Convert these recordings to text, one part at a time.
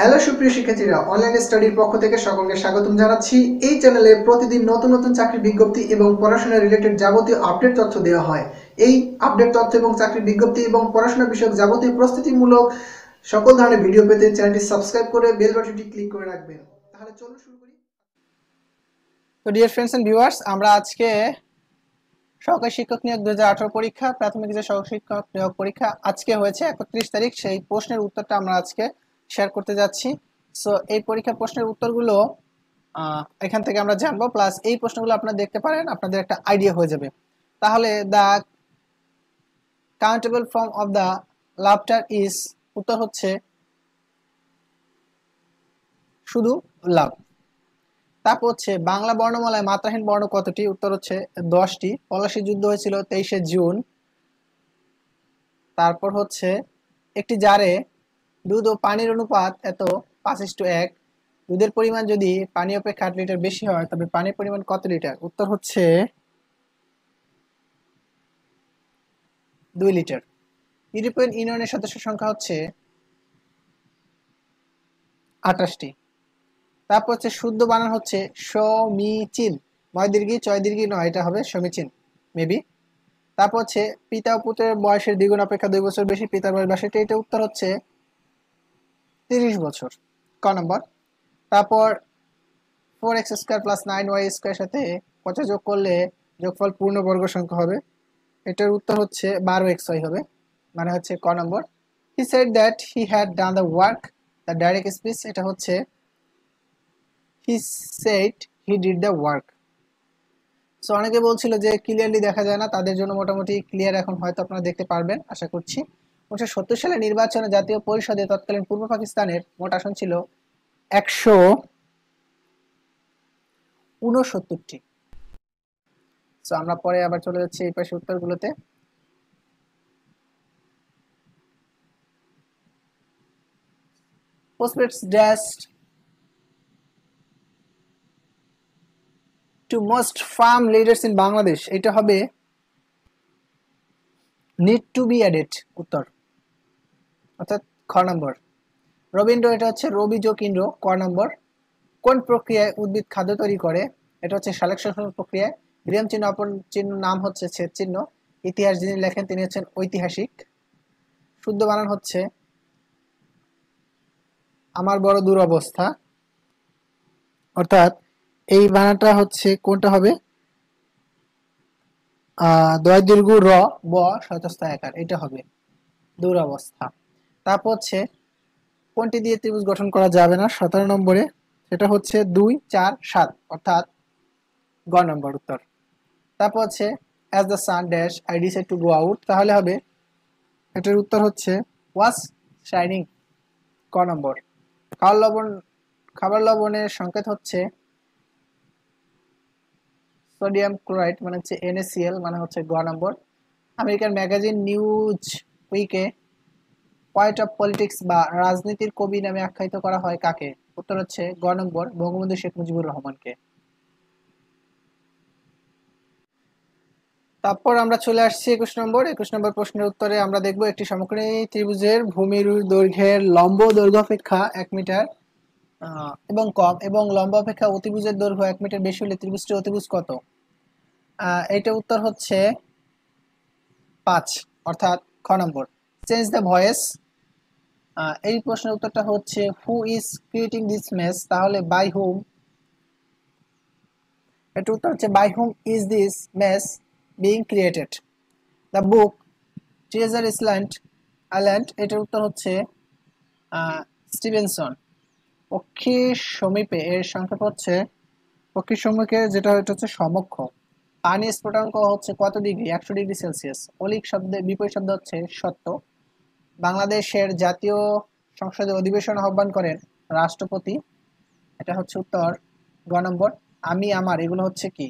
Hello সুপ্রিয় শিক্ষার্থীরা online স্টাডির পক্ষ থেকে সকলকে স্বাগতম জানাচ্ছি এই চ্যানেলে প্রতিদিন নতুন নতুন চাকরির বিজ্ঞপ্তি এবং পড়াশোনা রিলেটেড যাবতীয় আপডেট তথ্য দেওয়া হয় এই আপডেট তথ্য এবং চাকরির বিজ্ঞপ্তি এবং পড়াশোনা বিষয়ক যাবতীয় প্রস্তুতিমূলক সকল ধরনের ভিডিও পেতে চ্যানেলটি সাবস্ক্রাইব করে বেল বাটনটি ক্লিক করে রাখবেন তাহলে চলুন শুরু করি তো ডিয়ার ফ্রেন্ডস এন্ড ভিউয়ার্স আমরা আজকে সহকারী শিক্ষক নিয়োগ দু পরীক্ষা প্রাথমিক যে সহকারী শিক্ষক নিয়োগ পরীক্ষা আজকে হয়েছে একত্রিশ তারিখ সেই প্রশ্নের উত্তরটা আমরা আজকে শেয়ার করতে যাচ্ছি সো এই পরীক্ষা প্রশ্নের উত্তরগুলো এখান থেকে আমরা জানবো প্লাস এই প্রশ্নগুলো আপনারা দেখতে পারেন আপনাদের একটা আইডিয়া হয়ে যাবে তাহলে the countable form of the laughter is উত্তর হচ্ছে শুধু লাভ তারপর হচ্ছে বাংলা বর্ণমালায় মাত্রাহীন বর্ণ কতটি উত্তর হচ্ছে দশটি পলাশি যুদ্ধ হয়েছিল তেইশে জুন তারপর হচ্ছে একটি জারে দুধ ও পানির অনুপাত এত পাঁচ টু এক দুধের পরিমাণ যদি পানি অপেক্ষা আট লিটার বেশি হয় তবে পানির পরিমাণ কত লিটার উত্তর হচ্ছে দুই লিটার ইউরোপিয়ান ইউনিয়নের সদস্য সংখ্যা হচ্ছে আঠাশটি তারপর হচ্ছে শুদ্ধ বানান হচ্ছে সমীচীন নয় দীর্ঘি ছয় দীর্ঘি নয় এটা হবে সমীচীন মেবি তারপর হচ্ছে পিতা ও পুত্রের বয়সের দ্বিগুণ অপেক্ষা দুই বছর বেশি পিতার বয়স বাসে এটা উত্তর হচ্ছে তিরিশ বছর ক নম্বর তারপর four x square plus nine y square সাথে পচা যোগ করলে যোগফল পূর্ণবর্গ সংখ্যা হবে এটার উত্তর হচ্ছে বারো এক্স ওয়াই হবে মানে হচ্ছে ক নম্বর he said that he had done the work the direct speech এটা হচ্ছে he said he did the work so অনেকে বলছিল যে ক্লিয়ারলি দেখা যায় না তাদের জন্য মোটামুটি ক্লিয়ার এখন হয়তো আপনারা দেখতে পারবেন আশা করছি উনিশশো সালে নির্বাচনে জাতীয় পরিষদে তৎকালীন পূর্ব পাকিস্তানের মোট আসন ছিল একশো উনসত্তরটি তো আমরা পরে আবার চলে যাচ্ছি এই পাশে উত্তরগুলোতে postmates dash to most firm leaders in Bangladesh এটা হবে নিড টু বি অ্যাডেড উত্তর অর্থাৎ খ নম্বর রবীন্দ্র এটা হচ্ছে রবি যোগিন্দ্র ক নম্বর কোন প্রক্রিয়ায় উদ্ভিদ খাদ্য তৈরি করে এটা হচ্ছে সালেকশন প্রক্রিয়ায় বিরাম চিহ্ন অপর চিহ্ন নাম হচ্ছে ছেদ চিহ্ন ইতিহাস যিনি লেখেন তিনি হচ্ছেন ঐতিহাসিক শুদ্ধ বানান হচ্ছে আমার বড় দুরবস্থা অর্থাৎ এই বানানটা হচ্ছে কোনটা হবে আহ দয় দীর্ঘ র ব সচস্থা একার এটা হবে দুরবস্থা তাপ হচ্ছে কোনটি দিয়ে ত্রিভুজ গঠন করা যাবে না সতেরো নম্বরে সেটা হচ্ছে দুই চার সাত অর্থাৎ গ নম্বর উত্তর তাপ হচ্ছে as the sun dash I decide to go out তাহলে হবে এটার উত্তর হচ্ছে ওয়াস শাইনিং ক নম্বর খাবার লবণ খাবার লবণের সংকেত হচ্ছে সোডিয়াম ক্লোরাইড মানে হচ্ছে এনএসিএল মানে হচ্ছে গ নম্বর আমেরিকান ম্যাগাজিন নিউজ উইকে পয়েন্ট অফ পলিটিক্স বা রাজনীতির কবি নামে আখ্যায়িত করা হয় কাকে উত্তর হচ্ছে গ নম্বর বঙ্গবন্ধু শেখ মুজিবুর রহমানকে তারপর আমরা চলে আসছি একুশ নম্বর একুশ নম্বর প্রশ্নের উত্তরে আমরা দেখব একটি সমকোণী ত্রিভুজের ভূমির দৈর্ঘ্যের লম্ব দৈর্ঘ্য অপেক্ষা এক মিটার এবং কম এবং লম্ব অপেক্ষা অতিভুজের দৈর্ঘ্য এক মিটার বেশি হলে ত্রিভুজটি অতিভুজ কত এটা উত্তর হচ্ছে পাঁচ অর্থাৎ খ নম্বর চেঞ্জ দ্য ভয়েস এই প্রশ্নের উত্তরটা হচ্ছে who is creating this mess তাহলে বাই হুম এটার উত্তর হচ্ছে by whom is this mess being created the book treasure island island এটার উত্তর হচ্ছে স্টিভেনসন পক্ষী সমীপে এর সংক্ষেপ হচ্ছে পক্ষী সমীপে যেটা এটা হচ্ছে সমক্ষ পানি স্ফোটাঙ্ক হচ্ছে কত ডিগ্রি একশো ডিগ্রি সেলসিয়াস অলিক শব্দে বিপরীত শব্দ হচ্ছে সত্য বাংলাদেশের জাতীয় সংসদের অধিবেশন আহ্বান করেন রাষ্ট্রপতি এটা হচ্ছে উত্তর গ নম্বর আমি আমার এগুলো হচ্ছে কি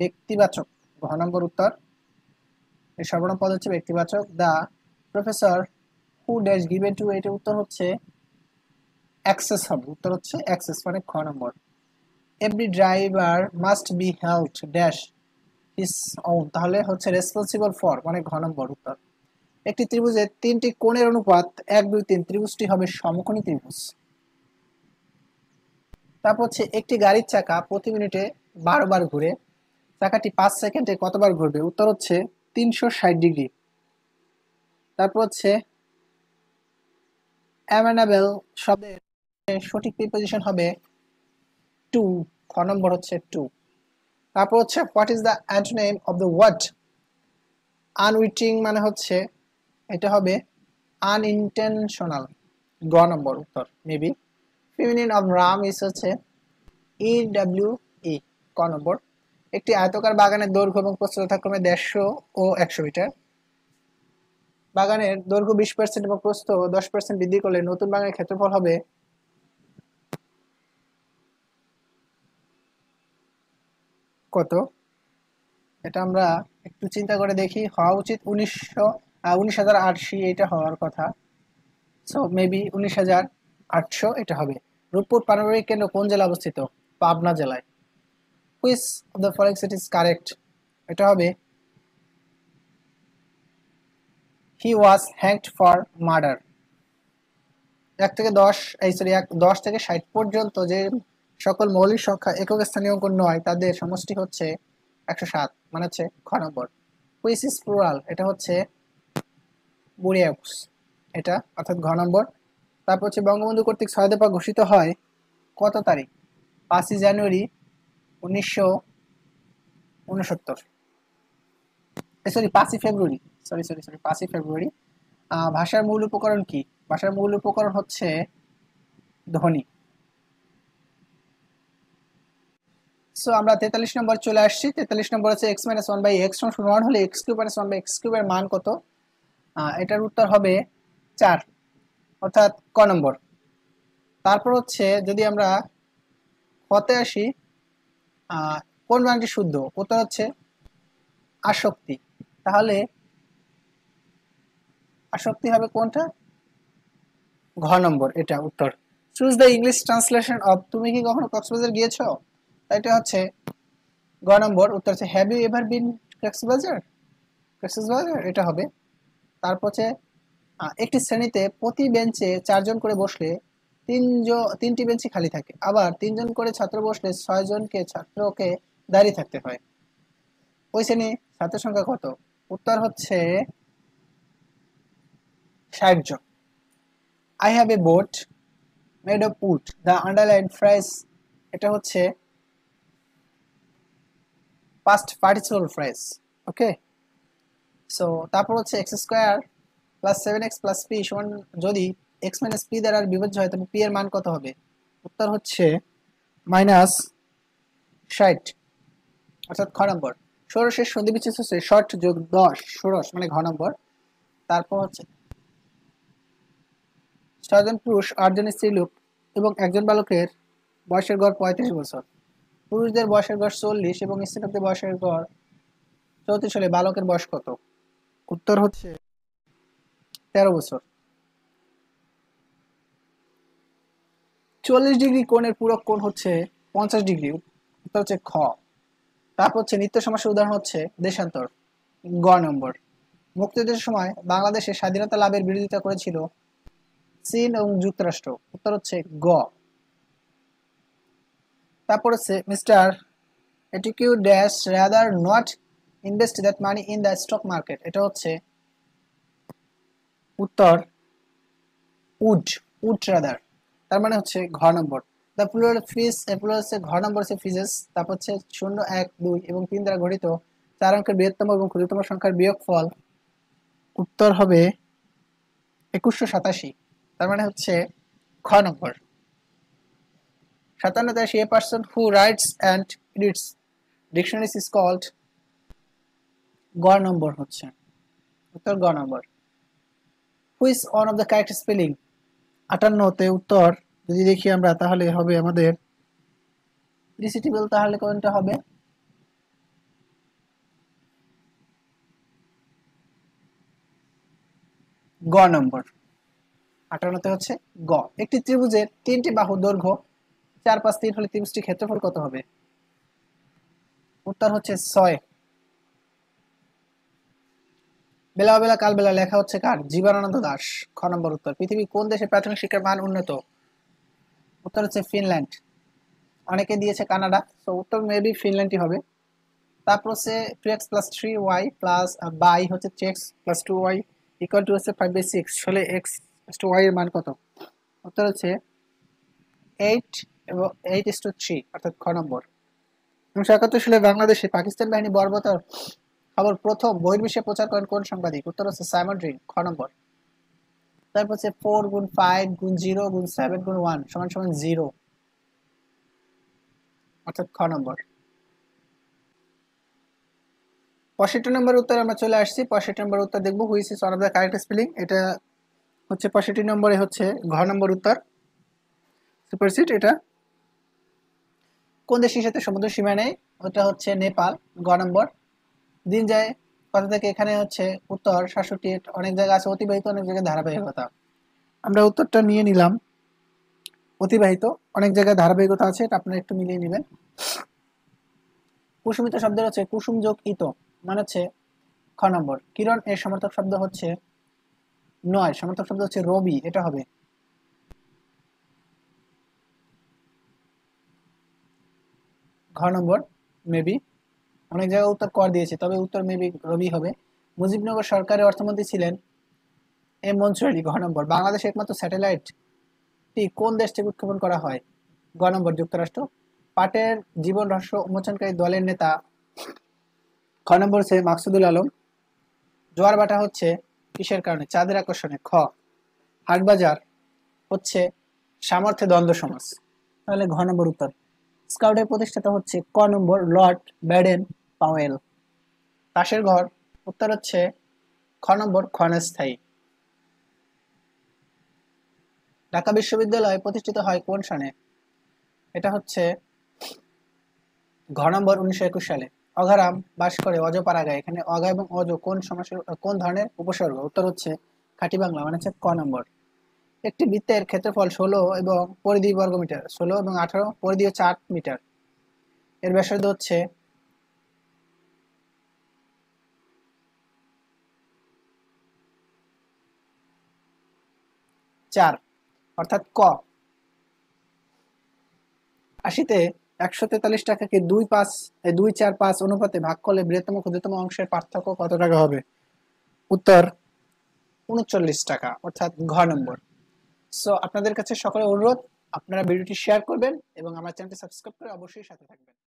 ব্যক্তিবাচক গ নম্বর উত্তর এর সর্বনাম পদ হচ্ছে ব্যক্তিবাচক the professor who dash given to এটা উত্তর হচ্ছে অ্যাক্সেস হবে উত্তর হচ্ছে অ্যাক্সেস মানে খ নম্বর every driver must be held dash is ও তাহলে হচ্ছে রেসপন্সিবল ফর মানে ঘ নম্বর উত্তর একটি ত্রিভুজের তিনটি কোণের অনুপাত এক দুই তিন ত্রিভুজটি হবে সমকোণী ত্রিভুজ তারপর হচ্ছে একটি গাড়ির চাকা প্রতি মিনিটে বারো বার ঘুরে চাকাটি পাঁচ সেকেন্ডে কতবার ঘুরবে উত্তর হচ্ছে তিনশো ষাট ডিগ্রি তারপর হচ্ছে অ্যামানাবেল শব্দের সঠিক প্রিপোজিশন হবে টু খ নম্বর হচ্ছে টু তারপর হচ্ছে what is the antonym of the word unwitting মানে হচ্ছে এটা হবে আনইনটেনশনাল গ নম্বর উত্তর maybe feminine of ram is হচ্ছে ই ডাব্লিউ ই ক নম্বর একটি আয়তকার বাগানের দৈর্ঘ্য এবং প্রস্ততা ক্রমে দেড়শো ও একশো মিটার বাগানের দৈর্ঘ্য বিশ পার্সেন্ট এবং প্রস্থ দশ পার্সেন্ট বৃদ্ধি করলে নতুন বাগানের ক্ষেত্রফল হবে কত এটা আমরা একটু চিন্তা করে দেখি হওয়া উচিত উনিশশো উনিশ হাজার আটশি এটা হওয়ার কথা সো মেবি উনিশ হাজার আটশো এটা হবে রূপপুর পারিবারিক কেন্দ্র কোন জেলা অবস্থিত পাবনা জেলায় হুইস অফ দ্য ফরেক্স ইট ইজ কারেক্ট এটা হবে he was hanged for murder এক থেকে দশ এই সরি এক দশ থেকে ষাট পর্যন্ত যে সকল মৌলিক সংখ্যা একক স্থানীয় অঙ্ক নয় তাদের সমষ্টি হচ্ছে একশো সাত মানে হচ্ছে খ নম্বর কুইস ইজ প্লুরাল এটা হচ্ছে বুরিয়াকুস এটা অর্থাৎ ঘ নম্বর তারপর হচ্ছে বঙ্গবন্ধু কর্তৃক ছয় দফা ঘোষিত হয় কত তারিখ পাঁচই জানুয়ারি উনিশশো উনসত্তর সরি পাঁচই ফেব্রুয়ারি সরি সরি সরি পাঁচই ফেব্রুয়ারি ভাষার মূল উপকরণ কি ভাষার মূল উপকরণ হচ্ছে ধ্বনি সো আমরা তেতাল্লিশ নম্বর চলে আসছি তেতাল্লিশ নম্বর হচ্ছে x minus one by x সমান হলে x cube minus one by x কিউবের মান কত এটার উত্তর হবে চার অর্থাৎ ক নম্বর তারপর হচ্ছে যদি আমরা হতে আসি কোন বানানটি শুদ্ধ উত্তর হচ্ছে আসক্তি তাহলে আসক্তি হবে কোনটা ঘ নম্বর এটা উত্তর choose the English translation of তুমি কি কখনো কক্সবাজার গিয়েছ এটা হচ্ছে গ নম্বর উত্তর হচ্ছে have you ever been Cox's Bazar Cox's Bazar এটা হবে তারপর একটি শ্রেণীতে প্রতি বেঞ্চে চারজন করে বসলে তিনজন তিনটি বেঞ্চই খালি থাকে আবার তিনজন করে ছাত্র বসলে ছয়জনকে ছাত্রকে দাঁড়িয়ে থাকতে হয় ওই শ্রেণী ছাত্র সংখ্যা কত উত্তর হচ্ছে ষাট জন I have a boat made of put the underline fries এটা হচ্ছে past participle fries okay so তারপর হচ্ছে x square plus seven x plus p সমান যদি এক্স মাইনাস পি দ্বারা বিভাজ্য হয় তবে পি এর মান কত হবে উত্তর হচ্ছে মাইনাস ষাট অর্থাৎ খ নম্বর ষোড়শের সন্ধি বিচ্ছেদ হচ্ছে ষট যোগ দশ ষোড়শ মানে ঘ নম্বর তারপর হচ্ছে ছজন পুরুষ আটজন স্ত্রীলোক এবং একজন বালকের বয়সের গড় পঁয়ত্রিশ বছর পুরুষদের বয়সের গড় চল্লিশ এবং স্ত্রীলোকদের বয়সের গড় চৌত্রিশ হলে বালকের বয়স কত উত্তর হচ্ছে আচ্ছা। তেরো বছর চল্লিশ ডিগ্রি কোণের পূরক কোণ হচ্ছে পঞ্চাশ ডিগ্রি উত্তর হচ্ছে খ তারপর হচ্ছে নিত্য সমাসের উদাহরণ হচ্ছে দেশান্তর গ নম্বর মুক্তিযুদ্ধের সময় বাংলাদেশে স্বাধীনতা লাভের বিরোধিতা করেছিল চীন এবং যুক্তরাষ্ট্র উত্তর হচ্ছে গ তারপর হচ্ছে মিস্টার এটিকিউ dash rather not invest that money in the stock market এটা হচ্ছে উত্তর উড উড রাদার তার মানে হচ্ছে ঘর নম্বর দ্য প্লুরাল ফ্রিজ প্লুরাল হচ্ছে ঘর নম্বর হচ্ছে ফ্রিজেস তারপর হচ্ছে শূন্য এক দুই এবং তিন দ্বারা গঠিত চার অঙ্কের বৃহত্তম এবং ক্ষুদ্রতম সংখ্যার বিয়োগ ফল উত্তর হবে একুশশো সাতাশি তার মানে হচ্ছে খ নম্বর সাতান্ন দাস a person who writes and reads dictionaries is called গ নম্বর হচ্ছে উত্তর গ নম্বর which one of the correct spelling আটান্নতে উত্তর যদি দেখি আমরা তাহলে হবে আমাদের রিসিটেবল তাহলে কোনটা হবে গ নম্বর আটান্নতে হচ্ছে গ একটি ত্রিভুজের তিনটি বাহু দৈর্ঘ্য চার পাঁচ তিন হলে ত্রিভুজটি ক্ষেত্রফল কত হবে উত্তর হচ্ছে ছয় বেলা বেলা কালবেলা লেখা হচ্ছে কার জীবনানন্দ দাস খ নম্বর উত্তর পৃথিবীর কোন দেশে প্রাথমিক শিক্ষার মান উন্নত উত্তর হচ্ছে ফিনল্যান্ড অনেকে দিয়েছে কানাডা তো উত্তর মেবি ফিনল্যান্ডই হবে তারপর হচ্ছে two x plus three y plus by হচ্ছে three x plus two y equal to হচ্ছে ফাইভ বাই সিক্স তাহলে এক্স প্লাস টু ওয়াই এর মান কত উত্তর হচ্ছে এইট এবং এইট ইস টু থ্রি অর্থাৎ খ নম্বর উনিশশো একাত্তর সালে বাংলাদেশে পাকিস্তান বাহিনী বর্বতর খবর প্রথম বহির্বিশ্বে প্রচার করেন কোন সাংবাদিক উত্তর হচ্ছে সাইমন ড্রিন খ নম্বর তারপর হচ্ছে ফোর গুণ ফাইভ গুণ জিরো গুণ সেভেন গুণ ওয়ান সমান সমান জিরো অর্থাৎ খ নম্বর পঁয়ষট্টি নম্বর উত্তর আমরা চলে আসছি পঁয়ষট্টি নম্বর উত্তর দেখবো which is one of the correct spelling এটা হচ্ছে পঁয়ষট্টি নম্বরে হচ্ছে ঘ নম্বর উত্তর সুপারসিট এটা কোন দেশের সাথে সমুদ্র সীমা নেই ওটা হচ্ছে নেপাল গ নম্বর দিন যায় কথা থেকে এখানে হচ্ছে উত্তর সাতষট্টি অনেক জায়গা আছে অতিবাহিত অনেক জায়গায় ধারাবাহিকতা আমরা উত্তরটা নিয়ে নিলাম অতিবাহিত অনেক জায়গায় ধারাবাহিকতা আছে এটা আপনারা একটু মিলিয়ে নেবেন কুসুমিত শব্দের হচ্ছে কুসুম যোগ ইত মানে হচ্ছে খ নম্বর কিরণ এর সমর্থক শব্দ হচ্ছে নয় সমর্থক শব্দ হচ্ছে রবি এটা হবে ঘ নম্বর মেবি অনেক জায়গায় উত্তর কর দিয়েছে তবে উত্তর মেবি রবি হবে মুজিবনগর সরকারের অর্থমন্ত্রী ছিলেন এম মনসুর আলী ঘ নম্বর বাংলাদেশের একমাত্র স্যাটেলাইটটি কোন দেশ থেকে উৎক্ষেপণ করা হয় গ নম্বর যুক্তরাষ্ট্র পাটের জীবন রহস্য উন্মোচনকারী দলের নেতা খ নম্বর সে মাকসুদুল আলম জোয়ার বাটা হচ্ছে কিসের কারণে চাঁদের আকর্ষণে খ হাটবাজার হচ্ছে সামর্থ্যে দ্বন্দ্ব সমাজ তাহলে ঘ নম্বর উত্তর স্কাউটের প্রতিষ্ঠাতা হচ্ছে ক নম্বর লর্ড ব্যাডেন পাওয়েল পাশের ঘর উত্তর হচ্ছে খ নম্বর ক্ষণস্থায়ী ঢাকা বিশ্ববিদ্যালয় প্রতিষ্ঠিত হয় কোন সনে এটা হচ্ছে ঘ নম্বর উনিশশো একুশ সালে অঘারাম বাস করে অজ পারাগা এখানে অগা এবং অজ কোন সমাসের কোন ধরনের উপসর্গ উত্তর হচ্ছে খাটি বাংলা মানে হচ্ছে ক নম্বর একটি বৃত্তের ক্ষেত্রফল ষোলো এবং পরিধি মিটার ষোলো এবং আঠারো পরিধি হচ্ছে আট মিটার এর ব্যাসার্ধ হচ্ছে চার অর্থাৎ ক আশিতে একশো তেতাল্লিশ টাকাকে দুই পাঁচ দুই চার পাঁচ অনুপাতে ভাগ করলে বৃহত্তম ক্ষুদ্রতম অংশের পার্থক্য কত টাকা হবে উত্তর উনচল্লিশ টাকা অর্থাৎ ঘ নম্বর সো আপনাদের কাছে সকলে অনুরোধ আপনারা ভিডিওটি শেয়ার করবেন এবং আমার চ্যানেলটি সাবস্ক্রাইব করে অবশ্যই সাথে থাকবেন